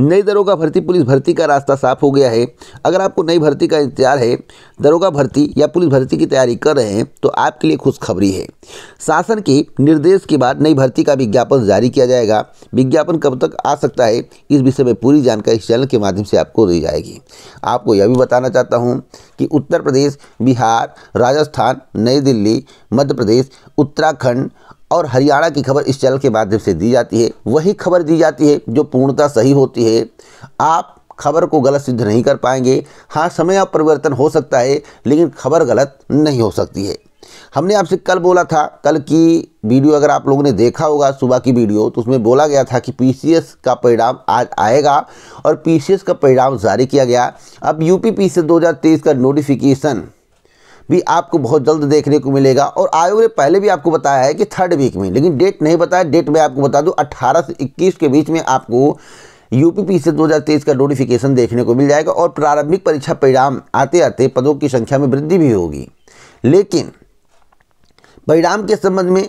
नई दरोगा भर्ती पुलिस भर्ती का रास्ता साफ हो गया है अगर आपको नई भर्ती का इंतजार है दरोगा भर्ती या पुलिस भर्ती की तैयारी कर रहे हैं तो आपके लिए खुशखबरी है शासन के निर्देश के बाद नई भर्ती का विज्ञापन जारी किया जाएगा विज्ञापन कब तक आ सकता है इस विषय में पूरी जानकारी इस चैनल के माध्यम से आपको दी जाएगी आपको यह भी बताना चाहता हूँ कि उत्तर प्रदेश बिहार राजस्थान नई दिल्ली मध्य प्रदेश उत्तराखंड और हरियाणा की खबर इस चैनल के माध्यम से दी जाती है वही खबर दी जाती है जो पूर्णता सही होती है आप खबर को गलत सिद्ध नहीं कर पाएंगे हाँ समय और परिवर्तन हो सकता है लेकिन खबर गलत नहीं हो सकती है हमने आपसे कल बोला था कल की वीडियो अगर आप लोगों ने देखा होगा सुबह की वीडियो तो उसमें बोला गया था कि पीसीएस का परिणाम आज आएगा और पीसीएस का परिणाम जारी किया गया अब यूपी पी से 2023 का नोटिफिकेशन भी आपको बहुत जल्द देखने को मिलेगा और आयोग ने पहले भी आपको बताया है कि थर्ड वीक में लेकिन डेट नहीं बताया डेट मैं आपको बता दूँ अट्ठारह से इक्कीस के बीच में आपको यूपीपी से 2023 का नोटिफिकेशन देखने को मिल जाएगा और प्रारंभिक परीक्षा परिणाम आते आते पदों की संख्या में वृद्धि भी होगी लेकिन परिणाम के संबंध में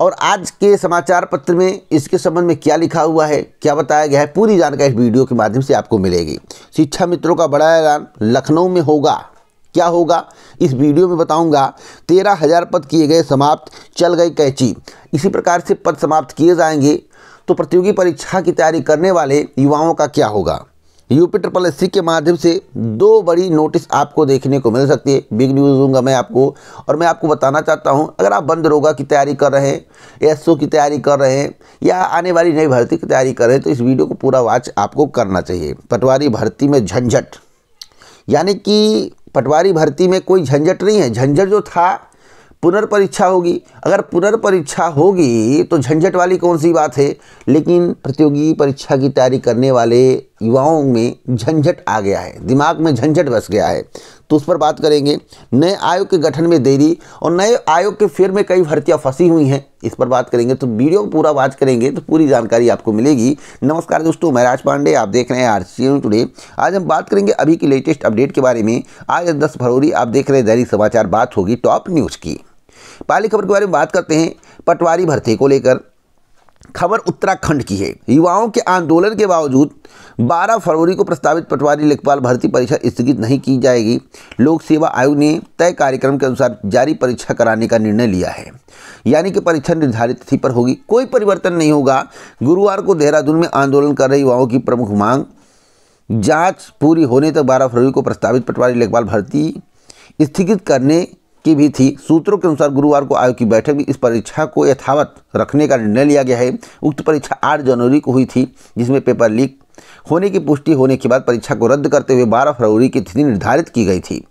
और आज के समाचार पत्र में इसके संबंध में क्या लिखा हुआ है क्या बताया गया है पूरी जानकारी इस वीडियो के माध्यम से आपको मिलेगी शिक्षा मित्रों का बड़ा ऐलान लखनऊ में होगा क्या होगा इस वीडियो में बताऊंगा तेरह हजार पद किए गए समाप्त चल गई कैची इसी प्रकार से पद समाप्त किए जाएंगे तो प्रतियोगी परीक्षा की तैयारी करने वाले युवाओं का क्या होगा यूपी ट्रिपल एस के माध्यम से दो बड़ी नोटिस आपको देखने को मिल सकती है बिग न्यूज़ दूंगा मैं आपको और मैं आपको बताना चाहता हूं अगर आप बंद रोगा की तैयारी कर रहे हैं एस की तैयारी कर रहे हैं या आने वाली नई भर्ती की तैयारी कर रहे हैं तो इस वीडियो को पूरा वाच आपको करना चाहिए पटवारी भर्ती में झंझट यानी कि पटवारी भर्ती में कोई झंझट नहीं है झंझट जो था पुनर्परीक्षा होगी अगर पुनर्परीक्षा होगी तो झंझट वाली कौन सी बात है लेकिन प्रतियोगी परीक्षा की तैयारी करने वाले युवाओं में झंझट आ गया है दिमाग में झंझट बस गया है तो उस पर बात करेंगे नए आयोग के गठन में देरी और नए आयोग के फेर में कई भर्तियां फंसी हुई हैं इस पर बात करेंगे तो वीडियो में पूरा बात करेंगे तो पूरी जानकारी आपको मिलेगी नमस्कार दोस्तों मैं राज पांडे आप देख रहे हैं आर सी टुडे आज हम बात करेंगे अभी की लेटेस्ट अपडेट के बारे में आज दस फरवरी आप देख रहे हैं दैनिक समाचार बात होगी टॉप न्यूज़ की पहली खबर के बारे में बात करते हैं पटवारी भर्ती को लेकर खबर उत्तराखंड की है युवाओं के आंदोलन के बावजूद 12 फरवरी को प्रस्तावित पटवारी लेखपाल भर्ती परीक्षा स्थगित नहीं की जाएगी लोक सेवा आयोग ने तय कार्यक्रम के अनुसार जारी परीक्षा कराने का निर्णय लिया है यानी कि परीक्षा निर्धारित तिथि पर होगी कोई परिवर्तन नहीं होगा गुरुवार को देहरादून में आंदोलन कर रहे युवाओं की प्रमुख मांग जाँच पूरी होने तक बारह फरवरी को प्रस्तावित पटवारी लेखपाल भर्ती स्थगित करने की भी थी सूत्रों के अनुसार गुरुवार को आयोग की बैठक में इस परीक्षा को यथावत रखने का निर्णय लिया गया है उक्त परीक्षा 8 जनवरी को हुई थी जिसमें पेपर लीक होने की पुष्टि होने के बाद परीक्षा को रद्द करते हुए 12 फरवरी की तिथि निर्धारित की गई थी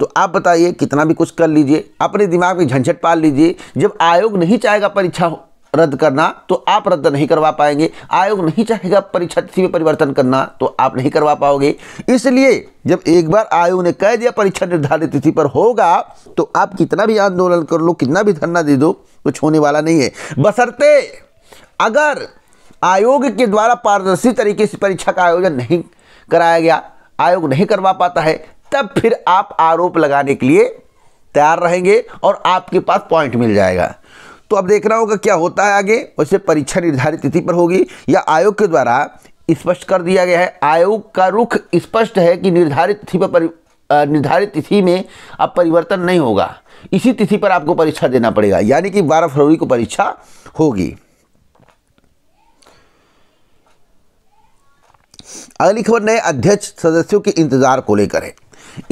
तो आप बताइए कितना भी कुछ कर लीजिए अपने दिमाग में झंझट पाल लीजिए जब आयोग नहीं चाहेगा परीक्षा रद्द करना तो आप रद्द नहीं करवा पाएंगे आयोग नहीं चाहेगा परीक्षा तिथि में परिवर्तन करना तो आप नहीं करवा पाओगे इसलिए जब एक बार आयोग ने कह दिया परीक्षा निर्धारित तिथि पर होगा तो आप कितना भी आंदोलन कर लो कितना भी धरना दे दो कुछ होने वाला नहीं है बसरते अगर आयोग के द्वारा पारदर्शी तरीके से परीक्षा का आयोजन नहीं कराया गया आयोग नहीं करवा पाता है तब फिर आप आरोप लगाने के लिए तैयार रहेंगे और आपके पास पॉइंट मिल जाएगा तो अब देखना होगा क्या होता है आगे वैसे परीक्षा निर्धारित तिथि पर होगी या आयोग के द्वारा स्पष्ट कर दिया गया है आयोग का रुख स्पष्ट है कि निर्धारित तिथि पर निर्धारित तिथि में अब परिवर्तन नहीं होगा इसी तिथि पर आपको परीक्षा देना पड़ेगा यानी कि 12 फरवरी को परीक्षा होगी अगली खबर नए अध्यक्ष सदस्यों के इंतजार को लेकर है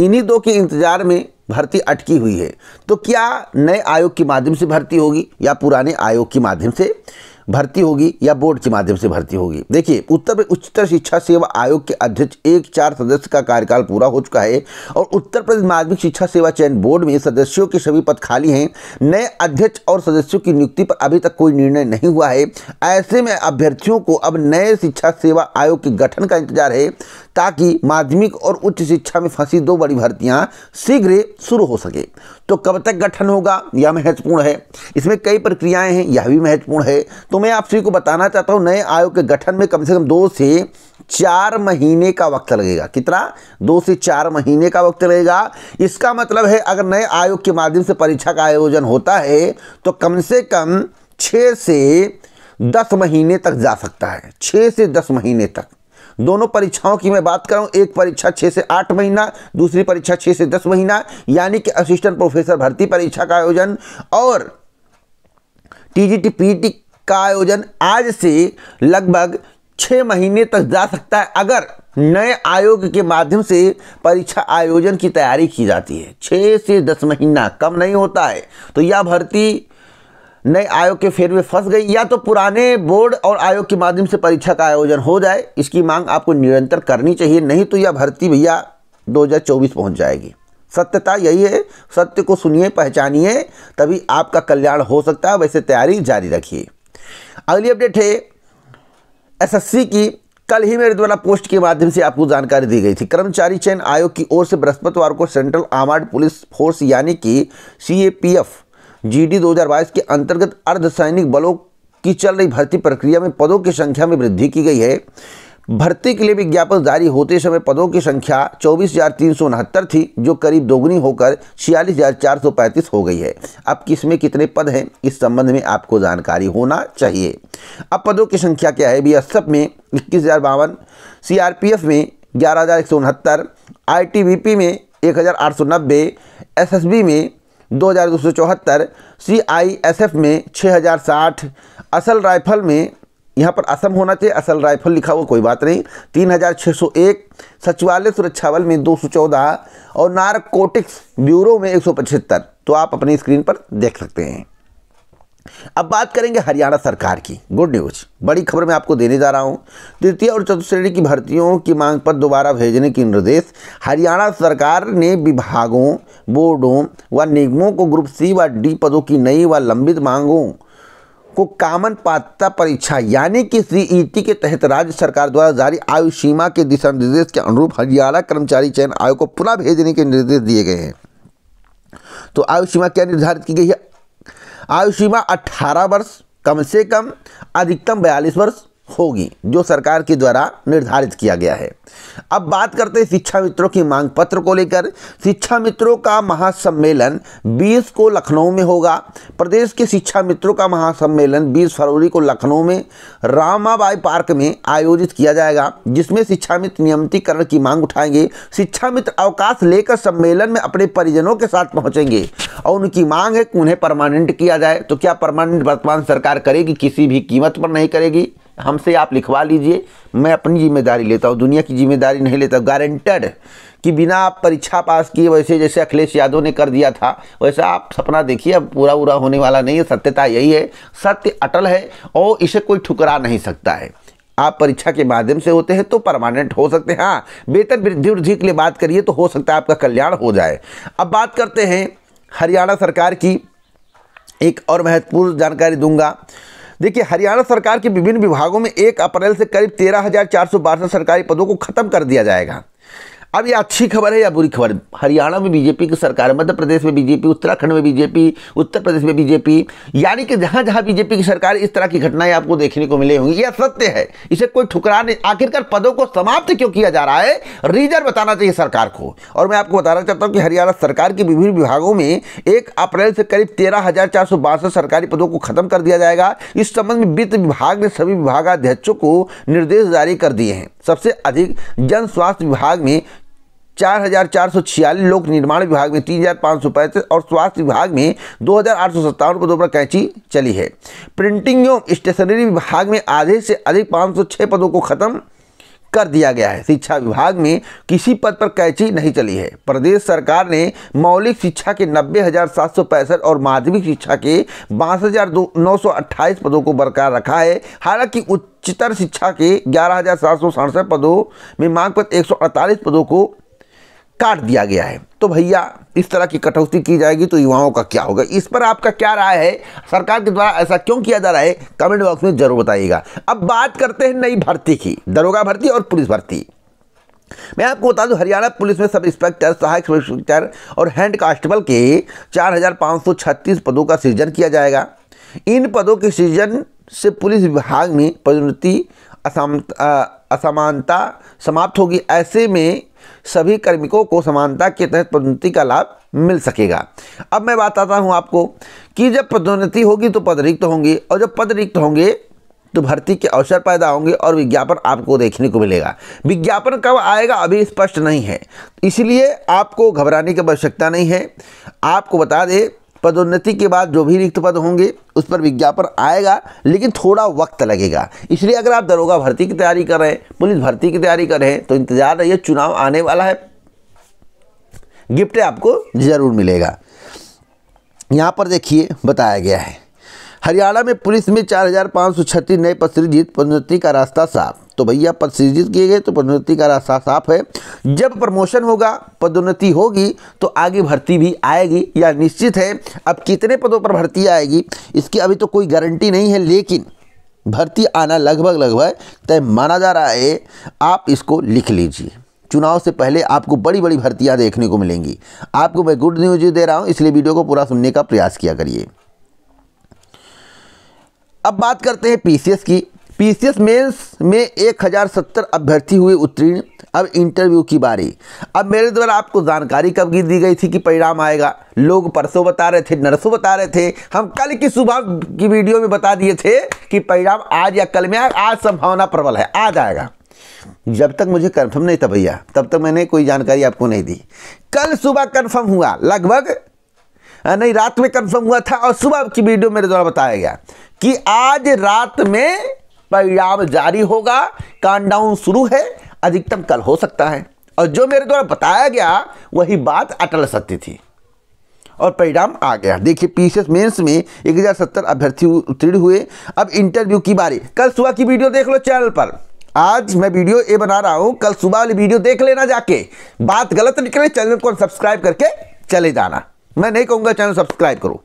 इन्हीं दो के इंतजार में भर्ती अटकी हुई है तो क्या नए आयोग के माध्यम से भर्ती होगी या पुराने आयोग के माध्यम से भर्ती होगी या बोर्ड के माध्यम से भर्ती होगी देखिए उत्तर प्रदेश उच्चतर शिक्षा सेवा आयोग के अध्यक्ष एक चार सदस्य का कार्यकाल पूरा हो चुका है और उत्तर प्रदेश माध्यमिक शिक्षा सेवा चयन बोर्ड में सदस्यों के सभी पद खाली हैं नए अध्यक्ष और सदस्यों की नियुक्ति पर अभी तक कोई निर्णय नहीं हुआ है ऐसे में अभ्यर्थियों को अब नए शिक्षा सेवा आयोग के गठन का इंतजार है ताकि माध्यमिक और उच्च शिक्षा में फंसी दो बड़ी भर्तियाँ शीघ्र शुरू हो सके तो कब तक गठन होगा यह महत्वपूर्ण है इसमें कई प्रक्रियाएं हैं यह भी महत्वपूर्ण है तो मैं आप सभी को बताना चाहता हूँ नए आयोग के गठन में कम से कम दो से चार महीने का वक्त लगेगा कितना दो से चार महीने का वक्त लगेगा इसका मतलब है अगर नए आयोग के माध्यम से परीक्षा का आयोजन होता है तो कम से कम छः से दस महीने तक जा सकता है छः से दस महीने तक दोनों परीक्षाओं की मैं बात कर रहा एक परीक्षा छः से आठ महीना दूसरी परीक्षा छः से दस महीना यानी कि असिस्टेंट प्रोफेसर भर्ती परीक्षा का आयोजन और टीजीटी पीटी e का आयोजन आज से लगभग छः महीने तक जा सकता है अगर नए आयोग के माध्यम से परीक्षा आयोजन की तैयारी की जाती है छः से दस महीना कम नहीं होता है तो यह भर्ती नए आयोग के फेर में फंस गई या तो पुराने बोर्ड और आयोग के माध्यम से परीक्षा का आयोजन हो जाए इसकी मांग आपको निरंतर करनी चाहिए नहीं तो यह भर्ती भैया 2024 पहुंच जाएगी सत्यता यही है सत्य को सुनिए पहचानिए तभी आपका कल्याण हो सकता है वैसे तैयारी जारी रखिए अगली अपडेट है एस की कल ही मेरे द्वारा पोस्ट के माध्यम से आपको जानकारी दी गई थी कर्मचारी चयन आयोग की ओर से बृहस्पतिवार को सेंट्रल आर्मर्ड पुलिस फोर्स यानी कि सीएपीएफ जीडी 2022 के अंतर्गत अर्धसैनिक बलों की चल रही भर्ती प्रक्रिया में पदों की संख्या में वृद्धि की गई है भर्ती के लिए विज्ञापन जारी होते समय पदों की संख्या चौबीस थी जो करीब दोगुनी होकर छियालीस हो गई है अब किसमें कितने पद हैं इस संबंध में आपको जानकारी होना चाहिए अब पदों की संख्या क्या है बीएसएफ में इक्कीस हज़ार बावन एफ में ग्यारह हज़ार एक सौ उनहत्तर पी में एक हज़ार आठ सौ नब्बे बी में दो हज़ार दो सौ चौहत्तर सी आई एस एफ में छः हज़ार साठ असल राइफल में यहाँ पर असम होना चाहिए असल राइफल लिखा हुआ कोई बात नहीं तीन हज़ार छः सौ एक सचिवालय सुरक्षा बल में दो सौ चौदह और नारकोटिक्स ब्यूरो में एक सौ पचहत्तर तो आप अपनी स्क्रीन पर देख सकते हैं अब बात करेंगे हरियाणा सरकार की गुड न्यूज़ बड़ी खबर मैं आपको देने जा रहा हूं तृतीय और चतुर्थ श्रेणी की भर्तियों की मांग पर दोबारा भेजने के निर्देश हरियाणा सरकार ने विभागों बोर्डों व निगमों को ग्रुप सी व डी पदों की नई व लंबित मांगों को कामन पात्रता परीक्षा यानी कि सीईटी e के तहत राज्य सरकार द्वारा जारी आयु सीमा के दिशा निर्देश के अनुरूप हरियाणा कर्मचारी चयन आयोग को पुनः भेजने के निर्देश दिए गए हैं तो आयु सीमा क्या निर्धारित की गई है आयु सीमा 18 वर्ष कम से कम अधिकतम 42 वर्ष होगी जो सरकार के द्वारा निर्धारित किया गया है अब बात करते हैं शिक्षा मित्रों की मांग पत्र को लेकर शिक्षा मित्रों का महासम्मेलन 20 को लखनऊ में होगा प्रदेश के शिक्षा मित्रों का महासम्मेलन 20 फरवरी को लखनऊ में रामाबाई पार्क में आयोजित किया जाएगा जिसमें शिक्षा मित्र नियमितीकरण की मांग उठाएंगे शिक्षा मित्र अवकाश लेकर सम्मेलन में अपने परिजनों के साथ पहुँचेंगे और उनकी मांग है कि उन्हें परमानेंट किया जाए तो क्या परमानेंट वर्तमान सरकार करेगी किसी भी कीमत पर नहीं करेगी हमसे आप लिखवा लीजिए मैं अपनी जिम्मेदारी लेता हूँ दुनिया की जिम्मेदारी नहीं लेता गारंटेड कि बिना आप परीक्षा पास किए वैसे जैसे अखिलेश यादव ने कर दिया था वैसा आप सपना देखिए अब पूरा उरा होने वाला नहीं है सत्यता यही है सत्य अटल है और इसे कोई ठुकरा नहीं सकता है आप परीक्षा के माध्यम से होते हैं तो परमानेंट हो सकते हैं हाँ बेहतर वृद्धि वृद्धि के लिए बात करिए तो हो सकता है आपका कल्याण हो जाए अब बात करते हैं हरियाणा सरकार की एक और महत्वपूर्ण जानकारी दूंगा देखिए हरियाणा सरकार के विभिन्न विभागों में एक अप्रैल से करीब तेरह सरकारी पदों को खत्म कर दिया जाएगा अब ये अच्छी खबर है या बुरी खबर हरियाणा में बीजेपी की सरकार मध्य प्रदेश में बीजेपी उत्तराखंड में बीजेपी उत्तर प्रदेश में बीजेपी यानी कि जहां जहां बीजेपी की सरकार इस तरह की घटनाएं आपको देखने को मिली होंगी यह सत्य है इसे कोई ठुकरा नहीं आखिरकार पदों को समाप्त क्यों किया जा रहा है रीजन बताना चाहिए सरकार को और मैं आपको बताना चाहता हूँ कि हरियाणा सरकार के विभिन्न विभागों में एक अप्रैल से करीब तेरह सरकारी पदों को खत्म कर दिया जाएगा इस संबंध में वित्त विभाग ने सभी विभागाध्यक्षों को निर्देश जारी कर दिए हैं सबसे अधिक जन स्वास्थ्य विभाग में चार हजार चार सौ छियालीस लोग निर्माण विभाग में तीन हजार पाँच सौ पैंतीस और स्वास्थ्य विभाग में दो हजार आठ सौ सत्तावन पदों पर कैंची चली है प्रिंटिंग एवं स्टेशनरी विभाग में आधे से अधिक पाँच सौ छः पदों को खत्म कर दिया गया है शिक्षा विभाग में किसी पद पर कैची नहीं चली है प्रदेश सरकार ने मौलिक शिक्षा के नब्बे हज़ार सात सौ पैंसठ और माध्यमिक शिक्षा के बासठ हज़ार दो नौ सौ अट्ठाईस पदों को बरकरार रखा है हालांकि उच्चतर शिक्षा के ग्यारह हज़ार सात सौ सड़सठ पदों में मांग पत्र एक सौ अड़तालीस पदों को काट दिया गया है तो भैया इस तरह की कटौती की जाएगी तो युवाओं का क्या होगा इस पर आपका क्या राय है सरकार के द्वारा ऐसा क्यों किया जा रहा है कमेंट बॉक्स में जरूर बताइएगा अब बात करते हैं नई भर्ती की दरोगा भर्ती और पुलिस भर्ती मैं आपको बता दूं हरियाणा पुलिस में सब इंस्पेक्टर सहायक सब इंस्पेक्टर और हैंड कांस्टेबल के चार पदों का सृजन किया जाएगा इन पदों के सृजन से पुलिस विभाग में पदोन्नति असमानता समाप्त होगी ऐसे में सभी कार्मिकों को समानता के तहत पदोन्नति का लाभ मिल सकेगा अब मैं बात आता हूँ आपको कि जब पदोन्नति होगी तो पद रिक्त होंगे और जब पद रिक्त होंगे तो भर्ती के अवसर पैदा होंगे और विज्ञापन आपको देखने को मिलेगा विज्ञापन कब आएगा अभी स्पष्ट नहीं है इसलिए आपको घबराने की आवश्यकता नहीं है आपको बता दें पदोन्नति के बाद जो भी रिक्त पद होंगे उस पर विज्ञापन आएगा लेकिन थोड़ा वक्त लगेगा इसलिए अगर आप दरोगा भर्ती की तैयारी कर रहे हैं पुलिस भर्ती की तैयारी कर रहे हैं तो इंतजार रहिए चुनाव आने वाला है गिफ्ट आपको ज़रूर मिलेगा यहाँ पर देखिए बताया गया है हरियाणा में पुलिस में चार नए पद सृजित पदोन्नति का रास्ता साफ तो भैया पद सृजित किए गए तो पदोन्नति का रास्ता साफ है जब प्रमोशन होगा पदोन्नति होगी तो आगे भर्ती भी आएगी या निश्चित है अब कितने पदों पर भर्ती आएगी इसकी अभी तो कोई गारंटी नहीं है लेकिन भर्ती आना लगभग लगभग तय माना जा रहा है आप इसको लिख लीजिए चुनाव से पहले आपको बड़ी बड़ी भर्तियां देखने को मिलेंगी आपको मैं गुड न्यूज दे रहा हूं इसलिए वीडियो को पूरा सुनने का प्रयास किया करिए अब बात करते हैं पीसीएस की पीसीएस मेंस में एक हज़ार सत्तर अभ्यर्थी हुए उत्तीर्ण अब इंटरव्यू की बारी अब मेरे द्वारा आपको जानकारी कब की दी गई थी कि परिणाम आएगा लोग परसों बता रहे थे नरसों बता रहे थे हम कल की सुबह की वीडियो में बता दिए थे कि परिणाम आज या कल में आए आज संभावना प्रबल है आज आएगा जब तक मुझे कन्फर्म नहीं था भैया तब तक मैंने कोई जानकारी आपको नहीं दी कल सुबह कन्फर्म हुआ लगभग नहीं रात में कन्फर्म हुआ था और सुबह की वीडियो मेरे द्वारा बताया गया कि आज रात में परिणाम जारी होगा काउंटडाउन शुरू है अधिकतम कल हो सकता है और जो मेरे द्वारा बताया गया वही बात अटल सत्य थी और परिणाम आ गया देखिए पीसीएस मेंस में एक हज़ार सत्तर अभ्यर्थी उत्तीर्ण हुए अब इंटरव्यू की बारी कल सुबह की वीडियो देख लो चैनल पर आज मैं वीडियो ये बना रहा हूँ कल सुबह वाली वीडियो देख लेना जाके बात गलत निकले चैनल को सब्सक्राइब करके चले जाना मैं नहीं कहूँगा चैनल सब्सक्राइब करो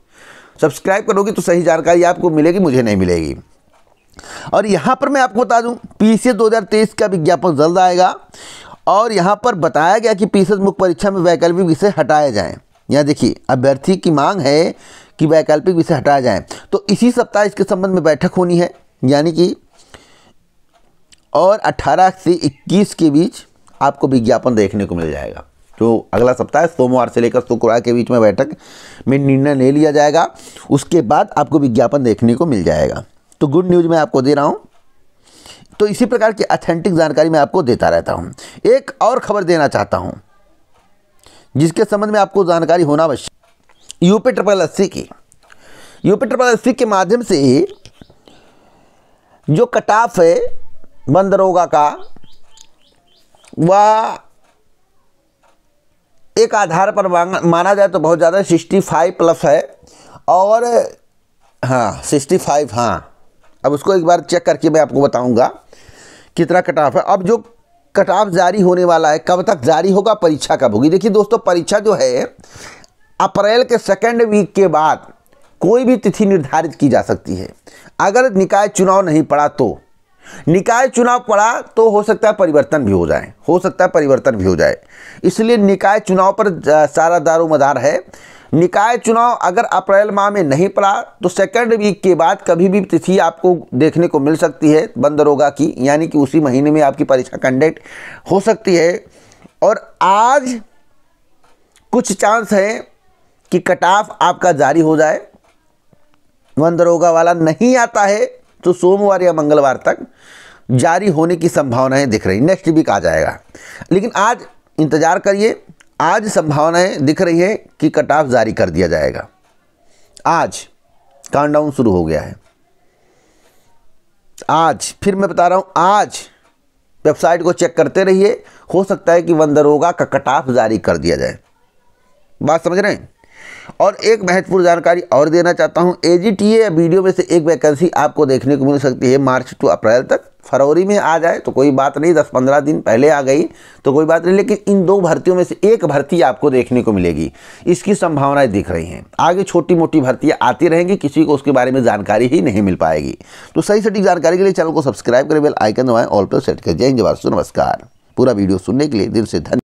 सब्सक्राइब करोगे तो सही जानकारी आपको मिलेगी मुझे नहीं मिलेगी और यहाँ पर मैं आपको बता दूँ पी सी का विज्ञापन जल्द आएगा और यहाँ पर बताया गया कि पी मुख्य परीक्षा में वैकल्पिक विषय हटाए जाएँ यहाँ देखिए अभ्यर्थी की मांग है कि वैकल्पिक विषय हटाया जाए तो इसी सप्ताह इसके संबंध में बैठक होनी है यानी कि और 18 से 21 के बीच आपको विज्ञापन देखने को मिल जाएगा तो अगला सप्ताह सोमवार से लेकर शुक्रवार के बीच में बैठक में निर्णय ले लिया जाएगा उसके बाद आपको विज्ञापन देखने को मिल जाएगा तो गुड न्यूज़ मैं आपको दे रहा हूं तो इसी प्रकार की अथेंटिक जानकारी मैं आपको देता रहता हूं एक और खबर देना चाहता हूं जिसके संबंध में आपको जानकारी होना अवश्य यूपी ट्रिपल अस्सी की यूपी ट्रिपल अस्सी के माध्यम से जो कटाफ है बंदरोगा का वह एक आधार पर माना जाए तो बहुत ज़्यादा सिक्सटी फाइव प्लस है और हाँ सिक्सटी फाइव हाँ अब उसको एक बार चेक करके मैं आपको बताऊंगा कितना कट ऑफ है अब जो कट ऑफ जारी होने वाला है कब तक जारी होगा परीक्षा कब होगी देखिए दोस्तों परीक्षा जो है अप्रैल के सेकेंड वीक के बाद कोई भी तिथि निर्धारित की जा सकती है अगर निकाय चुनाव नहीं पड़ा तो निकाय चुनाव पड़ा तो हो सकता है परिवर्तन भी हो जाए हो सकता है परिवर्तन भी हो जाए इसलिए निकाय चुनाव पर सारा दारोमदार है निकाय चुनाव अगर अप्रैल माह में नहीं पड़ा तो सेकेंड वीक के बाद कभी भी तिथि आपको देखने को मिल सकती है बंदरोगा की यानी कि उसी महीने में आपकी परीक्षा कंडक्ट हो सकती है और आज कुछ चांस है कि कट ऑफ आपका जारी हो जाए बंदरोगा वाला नहीं आता है तो सोमवार या मंगलवार तक जारी होने की संभावनाएं दिख रही नेक्स्ट वीक आ जाएगा लेकिन आज इंतज़ार करिए आज संभावनाएं दिख रही है कि कट ऑफ जारी कर दिया जाएगा आज काउंटडाउन शुरू हो गया है आज फिर मैं बता रहा हूं आज वेबसाइट को चेक करते रहिए हो सकता है कि वन दरोगा का कट ऑफ जारी कर दिया जाए बात समझ रहे हैं और एक महत्वपूर्ण जानकारी और देना चाहता हूँ ए जी टी ए वीडियो में से एक वैकेंसी आपको देखने को मिल सकती है मार्च टू अप्रैल तक फरवरी में आ जाए तो कोई बात नहीं दस पंद्रह दिन पहले आ गई तो कोई बात नहीं लेकिन इन दो भर्तियों में से एक भर्ती आपको देखने को मिलेगी इसकी संभावनाएं दिख रही हैं आगे छोटी मोटी भर्तियाँ आती रहेंगी किसी को उसके बारे में जानकारी ही नहीं मिल पाएगी तो सही सटीक जानकारी के लिए चैनल को सब्सक्राइब करें बेल आइकन दबाएं ऑल पर सेट कर जय हिंद नमस्कार पूरा वीडियो सुनने के लिए दिल से धन्यवाद